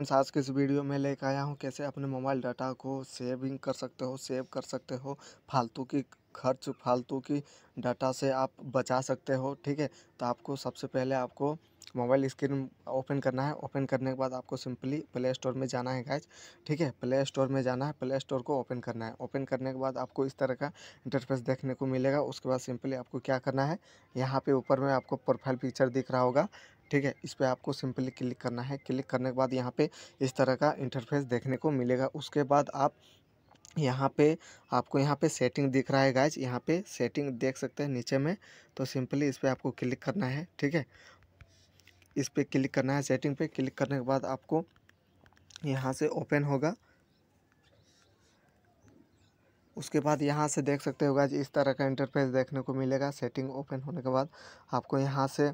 friends आज के इस वीडियो में लेकर आया हूँ कैसे अपने मोबाइल डाटा को सेविंग कर सकते हो सेव कर सकते हो फालतू की खर्च फालतू की डाटा से आप बचा सकते हो ठीक है तो आपको सबसे पहले आपको मोबाइल स्क्रीन ओपन करना है ओपन करने के बाद आपको सिंपली प्ले स्टोर में जाना है गाइज ठीक है प्ले स्टोर में जाना है प्ले स्टोर को ओपन करना है ओपन करने के बाद आपको इस तरह का इंटरफेस देखने को मिलेगा उसके बाद सिंपली आपको क्या करना है यहाँ पे ऊपर में आपको प्रोफाइल पिक्चर दिख रहा होगा ठीक है इस पर आपको सिंपली क्लिक करना है क्लिक करने के बाद यहाँ पे इस तरह का इंटरफेस देखने को मिलेगा उसके बाद आप यहाँ पे आपको यहाँ पे सेटिंग दिख रहा है गाइज यहाँ पे सेटिंग देख सकते हैं नीचे में तो सिंपली इस पर आपको क्लिक करना है ठीक है इस पर क्लिक करना है सेटिंग पे क्लिक करने के बाद आपको यहाँ से ओपन होगा उसके बाद यहाँ से देख सकते हो गाइज इस तरह का इंटरफेस देखने को मिलेगा सेटिंग ओपन होने के बाद आपको यहाँ से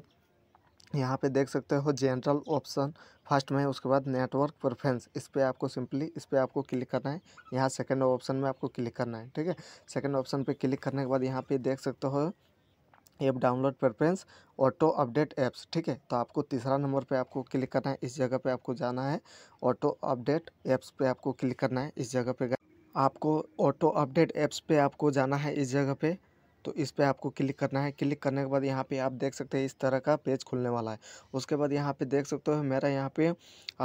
यहाँ पे देख सकते हो जनरल ऑप्शन फर्स्ट में उसके बाद नेटवर्क प्रेफरेंस इस पर आपको सिंपली इस पर आपको क्लिक करना है यहाँ सेकंड ऑप्शन में आपको क्लिक करना है ठीक है सेकंड ऑप्शन पे क्लिक करने के बाद यहाँ पे देख सकते हो app download preference auto update apps ठीक है तो आपको तीसरा नंबर पे आपको क्लिक करना है इस जगह पे आपको जाना है ऑटो अपडेट ऐप्स पे आपको क्लिक करना है इस जगह पे आपको ऑटो अपडेट ऐप्स पे आपको जाना है इस जगह पे तो इस पर आपको क्लिक करना है क्लिक करने के बाद यहाँ पे आप देख सकते हैं इस तरह का पेज खुलने वाला है उसके बाद यहाँ पे देख सकते हो मेरा यहाँ पे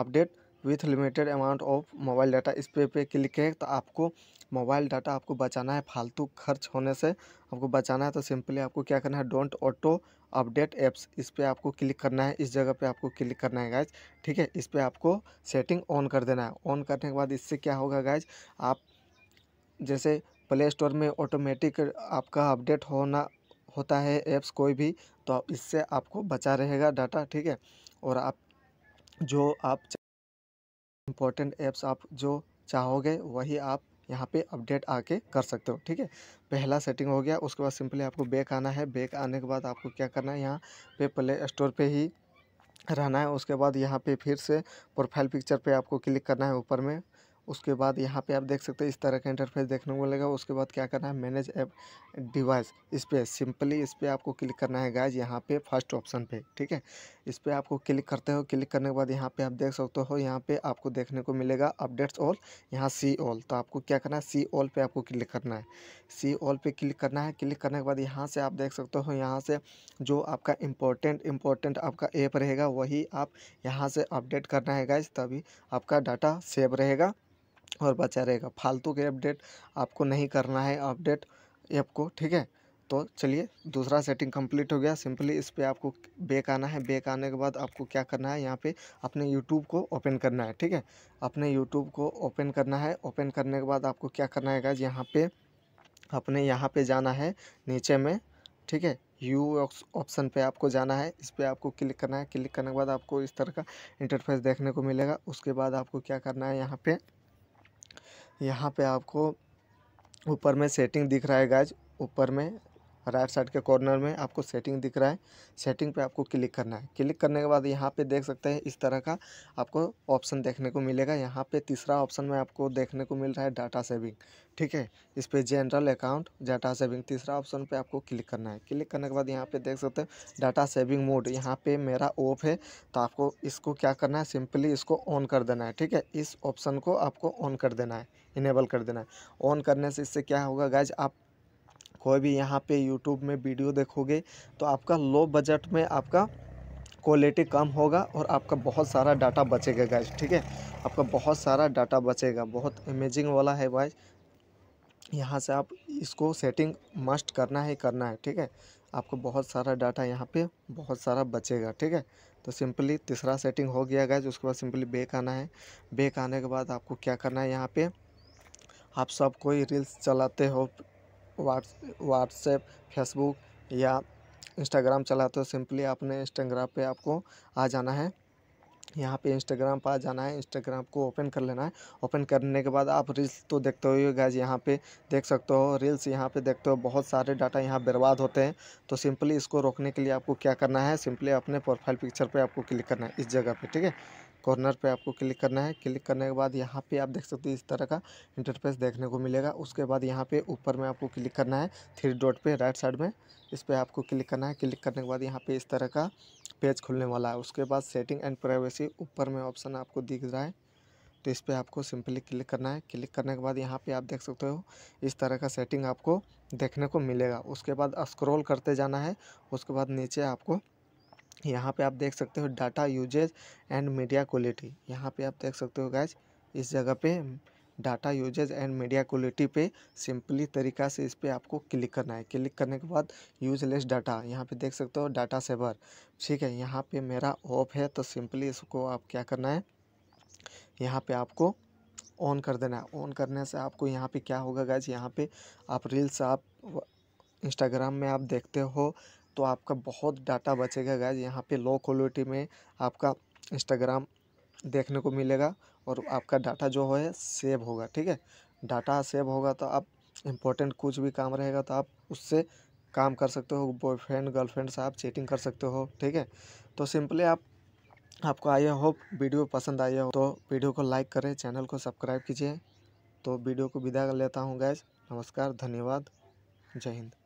update with limited amount of mobile data इस पे पे क्लिक है तो आपको मोबाइल डाटा आपको बचाना है फालतू खर्च होने से आपको बचाना है तो सिंपली आपको क्या करना है डोंट ऑटो अपडेट ऐप्स इस पर आपको क्लिक करना है इस जगह पे आपको क्लिक करना है गाइज ठीक है इस पर आपको सेटिंग ऑन कर देना है ऑन करने के बाद इससे क्या होगा गाइज आप जैसे प्ले स्टोर में ऑटोमेटिक आपका अपडेट होना होता है ऐप्स कोई भी तो इससे आपको बचा रहेगा डाटा ठीक है और आप जो आप इम्पोर्टेंट ऐप्स आप जो चाहोगे वही आप यहाँ पे अपडेट आके कर सकते हो ठीक है पहला सेटिंग हो गया उसके बाद सिंपली आपको बैक आना है बैक आने के बाद आपको क्या करना है यहाँ पे प्ले स्टोर पे ही रहना है उसके बाद यहाँ पे फिर से प्रोफाइल पिक्चर पे आपको क्लिक करना है ऊपर में उसके बाद यहाँ पे आप देख सकते हैं इस तरह का इंटरफेस देखने को मिलेगा उसके बाद क्या करना है मैनेज ऐप डिवाइस इस पर सिंपली इस पर आपको क्लिक करना है गाइज यहाँ पे फर्स्ट ऑप्शन पे ठीक है इस पर आपको क्लिक करते हो क्लिक करने के बाद यहाँ पे आप देख सकते हो यहाँ पे आपको देखने को मिलेगा अपडेट्स ऑल यहाँ सी ऑल तो आपको क्या करना है सी ऑल पर आपको क्लिक करना है सी ऑल पर क्लिक करना है क्लिक करने के बाद यहाँ से आप देख सकते हो यहाँ से जो आपका इम्पोर्टेंट इम्पोर्टेंट आपका ऐप रहेगा वही आप यहाँ से अपडेट करना है गाइज तभी आपका डाटा सेव रहेगा और बचा रहेगा फालतू के अपडेट आपको नहीं करना है अपडेट ऐप को ठीक है तो चलिए दूसरा सेटिंग कंप्लीट हो गया सिंपली इस पर आपको बेक आना है बेक आने के बाद आपको क्या करना है यहाँ पे अपने यूट्यूब को ओपन करना है ठीक है अपने यूट्यूब को ओपन करना है ओपन करने के बाद आपको क्या करना है यहाँ पे अपने यहाँ पे जाना है नीचे में ठीक है यू ऑप्शन पे आपको जाना है इस पर आपको क्लिक करना है क्लिक करने के बाद आपको इस तरह का इंटरफेस देखने को मिलेगा उसके बाद आपको क्या करना है यहाँ पे यहाँ पे आपको ऊपर में सेटिंग दिख रहा है गाइज ऊपर में राइट साइड के कॉर्नर में आपको सेटिंग दिख रहा है सेटिंग पे आपको क्लिक करना है क्लिक करने के बाद यहाँ पे देख सकते हैं इस तरह का आपको ऑप्शन देखने को मिलेगा यहाँ पे तीसरा ऑप्शन में आपको देखने को मिल रहा है डाटा सेविंग ठीक है इस पर जनरल अकाउंट डाटा सेविंग तीसरा ऑप्शन पे आपको क्लिक करना है क्लिक करने के बाद यहाँ पे देख सकते हैं डाटा सेविंग मोड यहाँ पे मेरा ऑफ है तो आपको इसको क्या करना है सिंपली इसको ऑन कर देना है ठीक है इस ऑप्शन को आपको ऑन कर देना है इनेबल कर देना है ऑन करने से इससे क्या होगा गैज आप कोई भी यहाँ पे यूट्यूब में वीडियो देखोगे तो आपका लो बजट में आपका क्वालिटी कम होगा और आपका बहुत सारा डाटा बचेगा गैज ठीक है आपका बहुत सारा डाटा बचेगा बहुत इमेजिंग वाला है वाइज यहाँ से आप इसको सेटिंग मस्ट करना है करना है ठीक है आपको बहुत सारा डाटा यहाँ पे बहुत सारा बचेगा ठीक है तो सिंपली तीसरा सेटिंग हो गया गैज उसके बाद सिंपली बेक आना है बेक आने के बाद आपको क्या करना है यहाँ पे आप सब कोई रील्स चलाते हो व्हाट्सएप फेसबुक या इंस्टाग्राम चलाते हो सिंपली आपने इंस्टाग्राम पे आपको आ जाना है यहाँ पे इंस्टाग्राम पर आ जाना है इंस्टाग्राम को ओपन कर लेना है ओपन करने के बाद आप रील्स तो देखते हो गैज यहाँ पे देख सकते हो रील्स यहाँ पे देखते हो बहुत सारे डाटा यहाँ बर्बाद होते हैं तो सिंपली इसको रोकने के लिए आपको क्या करना है सिंपली अपने प्रोफाइल पिक्चर पे आपको क्लिक करना है इस जगह पे ठीक है कॉर्नर पे आपको क्लिक करना है क्लिक करने के बाद यहाँ पे आप देख सकते हो इस तरह का इंटरफेस देखने को मिलेगा उसके बाद यहाँ पे ऊपर में आपको क्लिक करना है थ्री डॉट पे राइट साइड में इस पर आपको क्लिक करना है क्लिक करने के बाद यहाँ पे इस तरह का पेज खुलने वाला है उसके बाद सेटिंग एंड प्राइवेसी ऊपर में ऑप्शन आपको दिख रहा है तो इस पर आपको सिंपली क्लिक करना है क्लिक करने के बाद यहाँ पर आप देख सकते हो इस तरह का सेटिंग आपको देखने को मिलेगा उसके बाद स्क्रॉल करते जाना है उसके बाद नीचे आपको यहाँ पे आप देख सकते हो data usage and media quality यहाँ पे आप देख सकते हो गैज इस जगह पे data usage and media quality पे सिंपली तरीका से इस पर आपको क्लिक करना है क्लिक करने के बाद यूजलेस डाटा यहाँ पे देख सकते हो डाटा सेवर ठीक है यहाँ पे मेरा ऑफ है तो सिंपली इसको आप क्या करना है यहाँ पे आपको ऑन कर देना है ऑन करने से आपको यहाँ पे क्या होगा गैज यहाँ पे आप रील्स आप इंस्टाग्राम में आप देखते हो तो आपका बहुत डाटा बचेगा गैज यहाँ पे लो क्वालिटी में आपका इंस्टाग्राम देखने को मिलेगा और आपका डाटा जो है सेव होगा ठीक है डाटा सेव होगा तो आप इम्पोर्टेंट कुछ भी काम रहेगा तो आप उससे काम कर सकते हो बॉयफ्रेंड गर्लफ्रेंड से आप चेटिंग कर सकते हो ठीक है तो सिंपली आप आपको आई होप वीडियो पसंद आई हो तो वीडियो को लाइक करें चैनल को सब्सक्राइब कीजिए तो वीडियो को विदा कर लेता हूँ गैज नमस्कार धन्यवाद जय हिंद